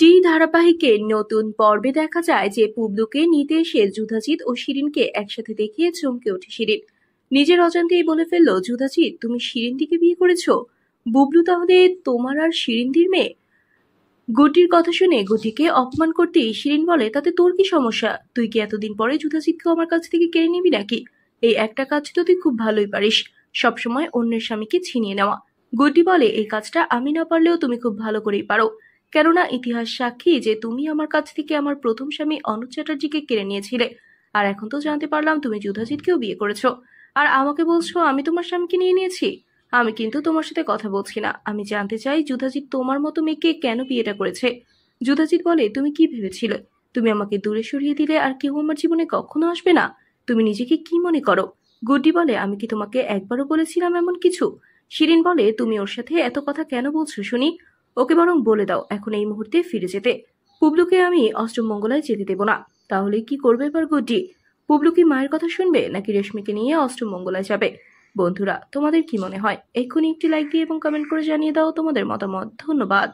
D ধারাবাহিকে নতুন পর্বে দেখা যায় যে পুবলুকে নিতে এসে যুধাজিৎ ও শিরিনকে একসাথে দেখিয়ে চমকে ওঠে শিরিন নিজের অজান্তেই বলে ফেলল যুধাজিৎ তুমি শিরিনদিকে বিয়ে করেছ বুবলু তাহলে তোমার আর শিরিনদির মেয়ে গুটির কথা শুনে গুটিকে অপমান করতেই শিরিন বলে তাতে তোর কি সমস্যা তুই কি এতদিন পরে যুধাজিৎকে আমার কাছ থেকে কেড়ে নিবি নাকি এই একটা কাজ তো তুই খুব ভালোই পারিস সবসময় অন্যের স্বামীকে ছিনিয়ে নেওয়া গুটি বলে এই কাজটা আমি না পারলেও তুমি খুব ভালো করেই পারো কেননা ইতিহাস সাক্ষী যে তুমি আমার কাছ থেকে আমার প্রথম স্বামী অনুপ চ্যাটার্জিকে কেড়ে নিয়েছিলে আর এখন তো জানতে পারলাম তুমি যুধাজিৎকেও বিয়ে করেছো আর আমাকে বলছো আমি তোমার স্বামীকে নিয়ে নিয়েছি আমি কিন্তু তোমার সাথে কথা বলছি না আমি জানতে চাই যুধাজিৎ তোমার মতো মেয়েকে কেন বিয়েটা করেছে যুধাজিৎ বলে তুমি কি ভেবেছিলে তুমি আমাকে দূরে সরিয়ে দিলে আর কেউ আমার জীবনে কখনো আসবে না তুমি নিজেকে কি মনে করো গুড্ডি বলে আমি কি তোমাকে একবারও বলেছিলাম এমন কিছু শিরিন বলে তুমি ওর সাথে এত কথা কেন বলছো শুনি ওকে বরং বলে দাও এখন এই মুহূর্তে ফিরে যেতে পুবলুকে আমি অষ্টম মঙ্গলায় যেতে দেব না তাহলে কি করবে এবার গুড্ডি পুবলু কি মায়ের কথা শুনবে নাকি রেশমিকে নিয়ে অষ্টম মঙ্গলায় যাবে বন্ধুরা তোমাদের কি মনে হয় এক্ষুনি একটি লাইক দিয়ে এবং কমেন্ট করে জানিয়ে দাও তোমাদের মতামত ধন্যবাদ